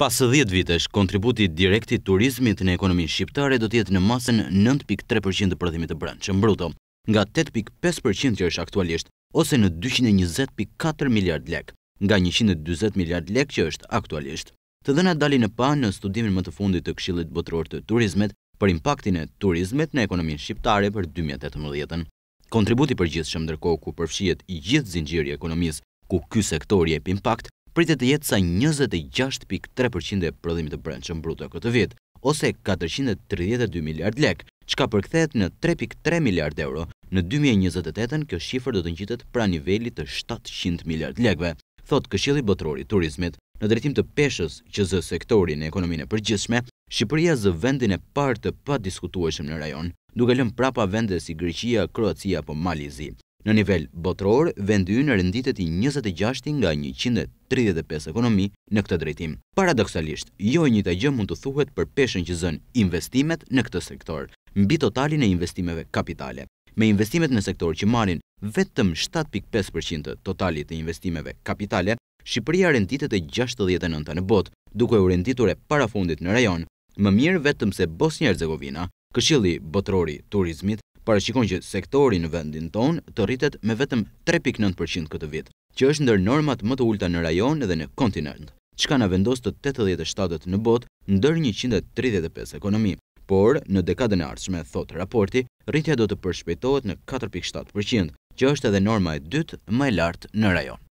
Pas 10 vitesh, kontributi direkti turizmit në ekonomin shqiptare do tjetë në masën 9.3% të përthimit të branë që mbruto, nga 8.5% që është aktualisht, ose në 220.4 miliard lek, nga 120 miliard lek që është aktualisht. Të dhëna dali në pa në studimin më të fundit të kshilit botëror të turizmet për impaktin e turizmet në ekonomin shqiptare për 2018 Kontributi për gjithë shëmë ku përfshiet i gjithë zingjiri ekonomisë ku ky sektori e për pritet të jetë sa 26.3% e prodhimit të brendshëm bruto këtë vit, ose 432 miliard lek, që ka përkthehet në 3.3 miliard euro. Në 2028-ën kjo shifër do të ngjitet pra nivelit të 700 miliard lekëve, thot Këshilli Botror i Turizmit. Në drejtim të peshës që zë sektorin e ekonominë përgjithshme, Shqipëria zë vendin e parë të diskutueshëm në rajon, duke lënë prapa vende si Greqia, Kroacia apo Malizi. Në nivel botror, vendy në rënditet i 26 nga 135 ekonomi në këtë drejtim. Paradoxalisht, jo një të gjë mund të thuhet për peshen që zën investimet në këtë sektor, mbi totalin e investimeve kapitale. Me investimet në sektor që marin vetëm 7.5% të totalit të investimeve kapitale, Shqipëria rënditet e 69 në bot, duke u rënditur e parafundit në rajon, më mirë vetëm se Bosnia-Herzegovina, këshilli botrori turizmit, parashikon që sektori në vendin tonë të rritet me vetëm 3.9% këtë vit, që është ndër normat më të ulta në rajon edhe në kontinent, që ka në vendos të 87 në bot ndër 135 ekonomi, por në dekadën e arshme, thot raporti, rritja do të përshpejtohet në 4.7%, që është edhe norma e dytë më e lartë në rajon.